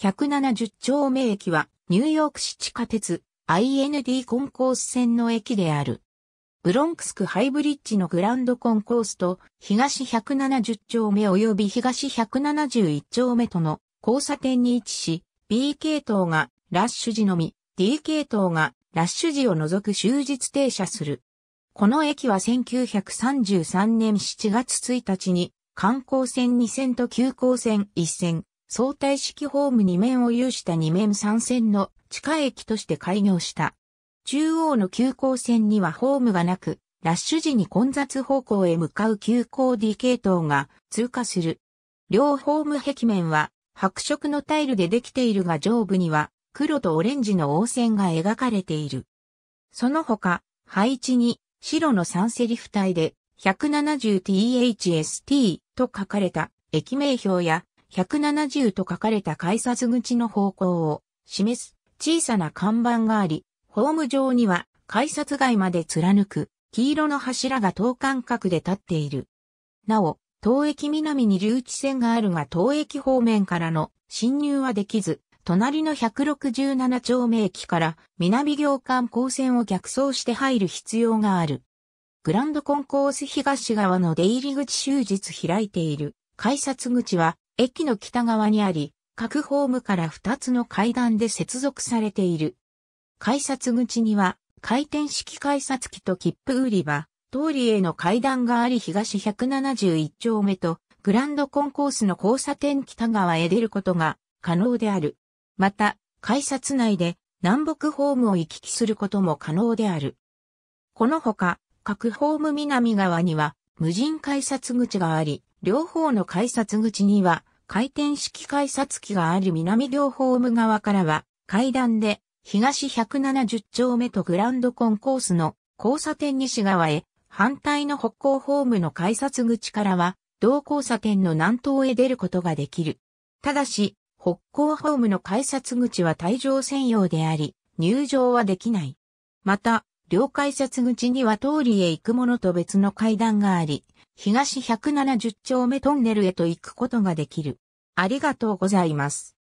170丁目駅はニューヨーク市地下鉄 IND コンコース線の駅である。ブロンクスクハイブリッジのグランドコンコースと東170丁目及び東171丁目との交差点に位置し、B 系統がラッシュ時のみ、D 系統がラッシュ時を除く終日停車する。この駅は1933年7月1日に観光線2線と急行線1線、相対式ホーム2面を有した2面3線の地下駅として開業した。中央の急行線にはホームがなく、ラッシュ時に混雑方向へ向かう急行 D 系統が通過する。両ホーム壁面は白色のタイルでできているが上部には黒とオレンジの応線が描かれている。その他、配置に白の3セリフ体で 170THST と書かれた駅名表や170と書かれた改札口の方向を示す小さな看板があり、ホーム上には改札外まで貫く黄色の柱が等間隔で立っている。なお、当駅南に留置線があるが当駅方面からの侵入はできず、隣の167丁目駅から南行間高線を逆走して入る必要がある。グランドコンコース東側の出入り口終日開いている改札口は駅の北側にあり、各ホームから2つの階段で接続されている。改札口には、回転式改札機と切符売り場、通りへの階段があり東171丁目と、グランドコンコースの交差点北側へ出ることが可能である。また、改札内で南北ホームを行き来することも可能である。このほか、各ホーム南側には無人改札口があり、両方の改札口には回転式改札機がある南両ホーム側からは階段で東170丁目とグランドコンコースの交差点西側へ反対の北港ホームの改札口からは同交差点の南東へ出ることができる。ただし、北港ホームの改札口は退場専用であり、入場はできない。また、両改札口には通りへ行くものと別の階段があり、東170丁目トンネルへと行くことができる。ありがとうございます。